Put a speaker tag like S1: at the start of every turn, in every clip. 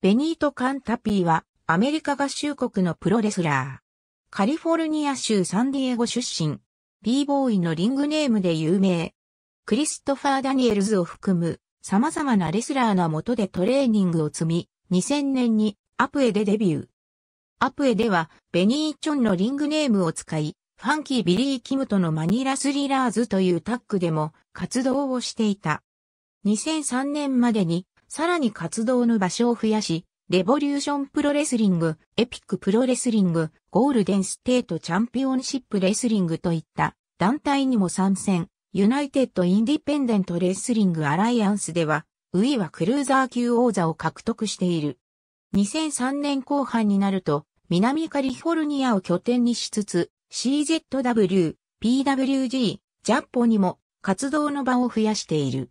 S1: ベニート・カンタピーはアメリカ合衆国のプロレスラー。カリフォルニア州サンディエゴ出身。b ボーイのリングネームで有名。クリストファー・ダニエルズを含む様々なレスラーの下でトレーニングを積み、2000年にアプエでデビュー。アプエではベニー・チョンのリングネームを使い、ファンキー・ビリー・キムとのマニラ・スリラーズというタッグでも活動をしていた。2003年までにさらに活動の場所を増やし、レボリューションプロレスリング、エピックプロレスリング、ゴールデンステートチャンピオンシップレスリングといった団体にも参戦、ユナイテッドインディペンデントレスリングアライアンスでは、ウィはクルーザー級王座を獲得している。2003年後半になると、南カリフォルニアを拠点にしつつ、CZW、PWG、ジャッポにも活動の場を増やしている。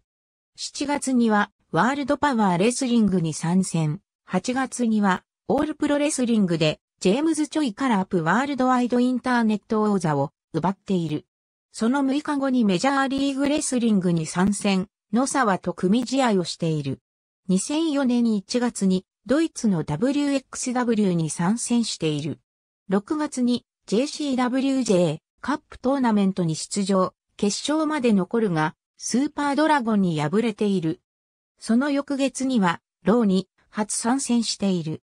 S1: 7月にはワールドパワーレスリングに参戦。8月には、オールプロレスリングで、ジェームズ・チョイからアップワールドワイドインターネット王座を奪っている。その6日後にメジャーリーグレスリングに参戦、野沢と組試合をしている。2004年1月にドイツの WXW に参戦している。6月に JCWJ カップトーナメントに出場、決勝まで残るが、スーパードラゴンに敗れている。その翌月には、ローに初参戦している。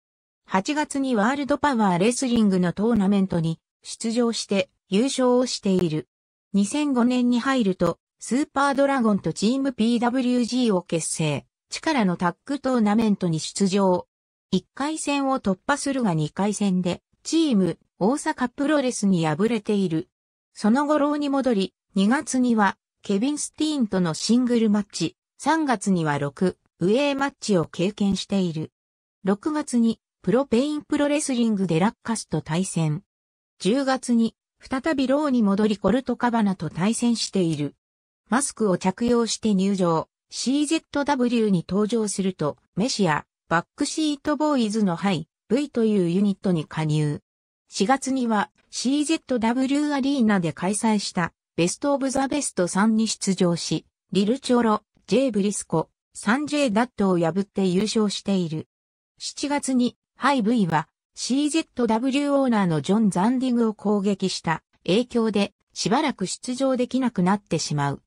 S1: 8月にワールドパワーレスリングのトーナメントに出場して優勝をしている。2005年に入ると、スーパードラゴンとチーム PWG を結成。力のタッグトーナメントに出場。1回戦を突破するが2回戦で、チーム大阪プロレスに敗れている。その後ローに戻り、2月には、ケビン・スティーンとのシングルマッチ、3月には6、ウェイマッチを経験している。6月に、プロペインプロレスリングデラッカスと対戦。10月に、再びローに戻りコルトカバナと対戦している。マスクを着用して入場、CZW に登場すると、メシア、バックシートボーイズのハイ、V というユニットに加入。4月には CZW アリーナで開催したベストオブザベスト3に出場し、リルチョロ、J ブリスコ、サェ j ダットを破って優勝している。7月に、ハイブイは CZW オーナーのジョン・ザンディングを攻撃した影響でしばらく出場できなくなってしまう。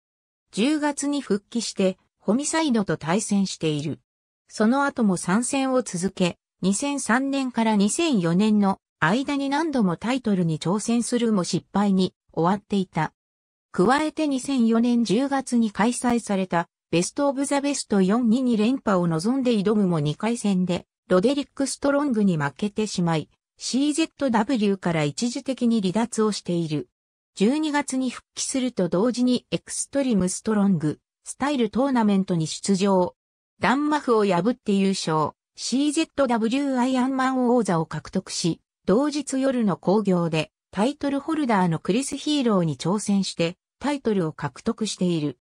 S1: 10月に復帰してホミサイドと対戦している。その後も参戦を続け、2003年から2004年の間に何度もタイトルに挑戦するも失敗に終わっていた。加えて2004年10月に開催されたベストオブザベスト4 2に連覇を望んで挑むも2回戦で、ロデリック・ストロングに負けてしまい、CZW から一時的に離脱をしている。12月に復帰すると同時にエクストリムストロング、スタイルトーナメントに出場。ダンマフを破って優勝、CZW アイアンマン王座を獲得し、同日夜の興行でタイトルホルダーのクリスヒーローに挑戦してタイトルを獲得している。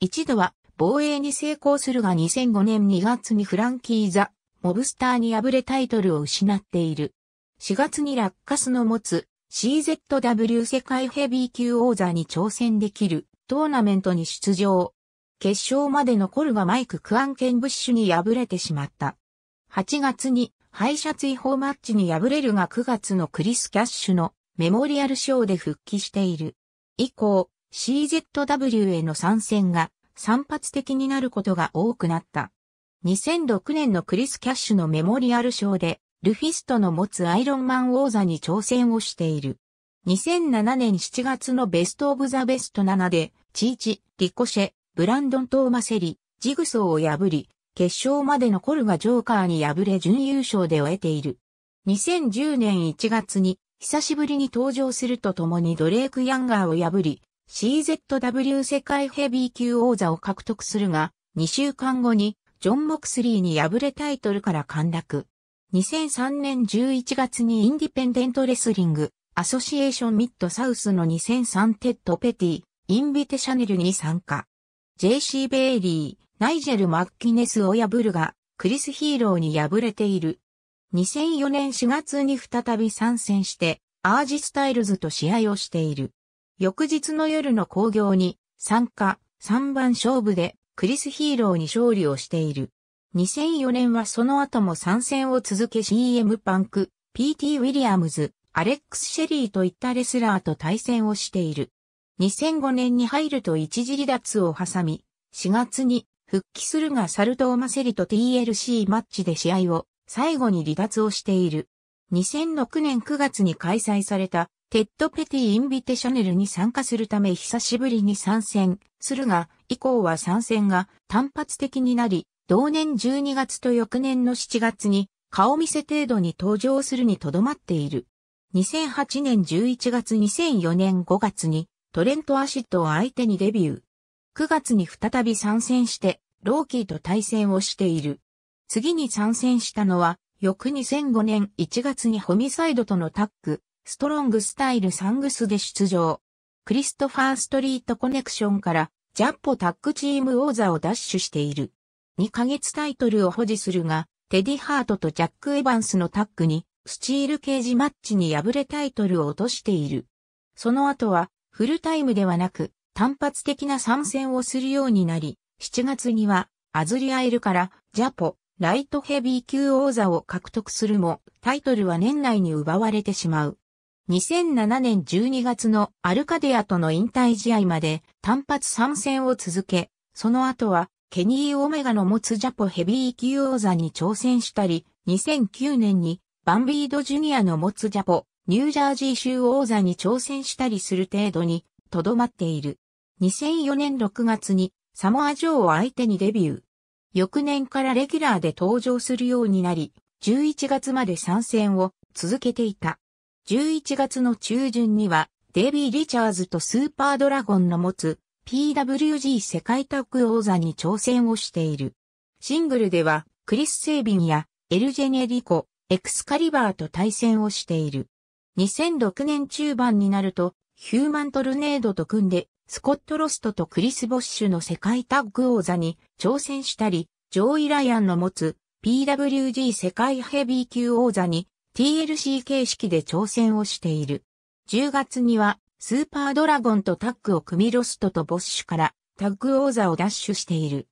S1: 一度は防衛に成功するが2005年2月にフランキー・ザ・モブスターに敗れタイトルを失っている。4月にラッカスの持つ CZW 世界ヘビー級王座に挑戦できるトーナメントに出場。決勝まで残るがマイク・クアンケン・ブッシュに敗れてしまった。8月に敗者追放マッチに敗れるが9月のクリス・キャッシュのメモリアルショーで復帰している。以降、CZW への参戦が散発的になることが多くなった。2006年のクリス・キャッシュのメモリアル賞で、ルフィストの持つアイロンマン王座に挑戦をしている。2007年7月のベストオブザベスト7で、チーチ、リコシェ、ブランドン・トーマセリ、ジグソーを破り、決勝まで残るがジョーカーに敗れ準優勝で終えている。2010年1月に久しぶりに登場するとともにドレーク・ヤンガーを破り、CZW 世界ヘビー級王座を獲得するが、2週間後にジョン・モクスリーに敗れタイトルから陥落。2003年11月にインディペンデントレスリング、アソシエーションミッドサウスの2003テッド・ペティ、インビテシャネルに参加。JC ベイリー、ナイジェル・マッキネスを破るが、クリス・ヒーローに敗れている。2004年4月に再び参戦して、アージ・スタイルズと試合をしている。翌日の夜の興行に参加、3番勝負でクリスヒーローに勝利をしている。2004年はその後も参戦を続け CM パンク、PT ウィリアムズ、アレックス・シェリーといったレスラーと対戦をしている。2005年に入ると一時離脱を挟み、4月に復帰するがサルトーマセリと TLC マッチで試合を最後に離脱をしている。2006年9月に開催されたテッド・ペティ・インビテショネルに参加するため久しぶりに参戦するが、以降は参戦が単発的になり、同年12月と翌年の7月に顔見せ程度に登場するにとどまっている。2008年11月2004年5月にトレント・アシッドを相手にデビュー。9月に再び参戦して、ローキーと対戦をしている。次に参戦したのは、翌2005年1月にホミサイドとのタッグ、ストロングスタイルサングスで出場。クリストファーストリートコネクションからジャッポタッグチーム王座を奪取している。2ヶ月タイトルを保持するが、テディハートとジャック・エヴァンスのタッグに、スチールケージマッチに敗れタイトルを落としている。その後は、フルタイムではなく、単発的な参戦をするようになり、7月には、アズリアエルから、ジャポ、ライトヘビー級王座を獲得するも、タイトルは年内に奪われてしまう。2007年12月のアルカデアとの引退試合まで単発参戦を続け、その後はケニー・オメガの持つジャポヘビー級王座に挑戦したり、2009年にバンビードジュニアの持つジャポ、ニュージャージー州王座に挑戦したりする程度にとどまっている。2004年6月にサモア女王を相手にデビュー。翌年からレギュラーで登場するようになり、11月まで参戦を続けていた。11月の中旬には、デイビー・リチャーズとスーパードラゴンの持つ PWG 世界タッグ王座に挑戦をしている。シングルでは、クリス・セービンやエルジェネリコ、エクスカリバーと対戦をしている。2006年中盤になると、ヒューマントルネードと組んで、スコット・ロストとクリス・ボッシュの世界タッグ王座に挑戦したり、ジョーイ・ライアンの持つ PWG 世界ヘビー級王座に TLC 形式で挑戦をしている。10月には、スーパードラゴンとタッグを組みロストとボッシュからタッグ王座を奪取している。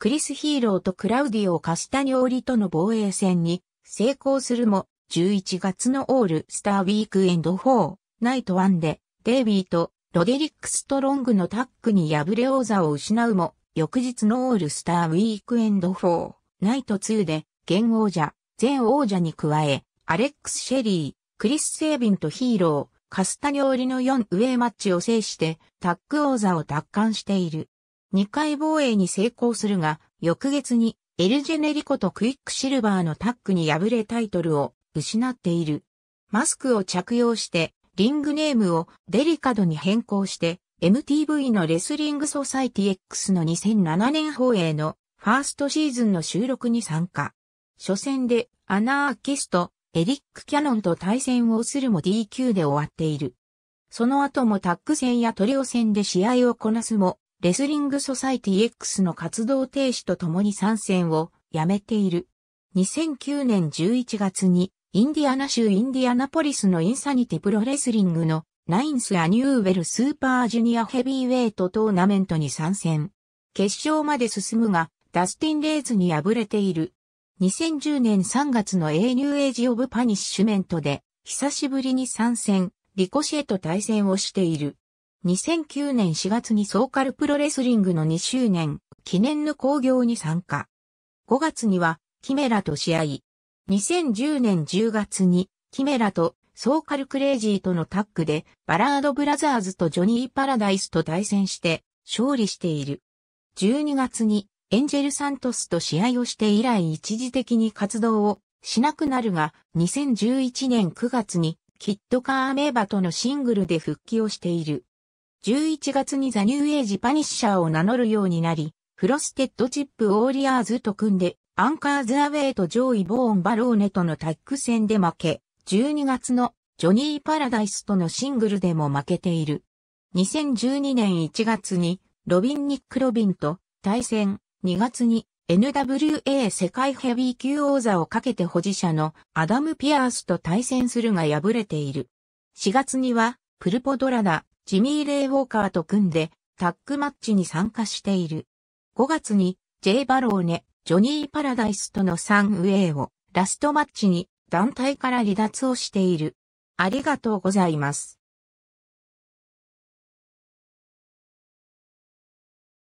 S1: クリス・ヒーローとクラウディオ・カスタニオーリとの防衛戦に成功するも、11月のオールスターウィークエンド4、ナイト1で、デイビーとロデリック・ストロングのタッグに敗れ王座を失うも、翌日のオールスターウィークエンド4、ナイト2で、現王者、前王者に加え、アレックス・シェリー、クリス・セービンとヒーロー、カスタニョーリの4ウェイマッチを制して、タッグ王座を奪還している。2回防衛に成功するが、翌月にエルジェネリコとクイックシルバーのタッグに敗れタイトルを失っている。マスクを着用して、リングネームをデリカドに変更して、MTV のレスリングソサイティ X の2007年放映のファーストシーズンの収録に参加。初戦でアナーキスト、エリック・キャノンと対戦をするも DQ で終わっている。その後もタッグ戦やトリオ戦で試合をこなすも、レスリングソサイティ X の活動停止とともに参戦をやめている。2009年11月に、インディアナ州インディアナポリスのインサニティプロレスリングのナインス・アニューウェル・スーパージュニアヘビーウェイトトーナメントに参戦。決勝まで進むが、ダスティン・レイズに敗れている。2010年3月の A ニューエイジ・オブ・パニッシュメントで、久しぶりに参戦、リコシエと対戦をしている。2009年4月にソーカルプロレスリングの2周年、記念の興行に参加。5月には、キメラと試合。2010年10月に、キメラとソーカルクレイジーとのタッグで、バラードブラザーズとジョニー・パラダイスと対戦して、勝利している。12月に、エンジェル・サントスと試合をして以来一時的に活動をしなくなるが、2011年9月にキッド・カーアメーバとのシングルで復帰をしている。11月にザ・ニューエイジ・パニッシャーを名乗るようになり、フロステッド・チップ・オーリアーズと組んで、アンカーズ・アウェイと上位ボーン・バローネとのタッグ戦で負け、12月のジョニー・パラダイスとのシングルでも負けている。2012年1月にロビン・ニック・ロビンと対戦。2月に NWA 世界ヘビー級王座をかけて保持者のアダム・ピアースと対戦するが敗れている。4月にはプルポドラダ、ジミー・レイ・ウォーカーと組んでタッグマッチに参加している。5月に J・ バローネ、ジョニー・パラダイスとの3ウェイをラストマッチに団体から離脱をしている。ありがとうございます。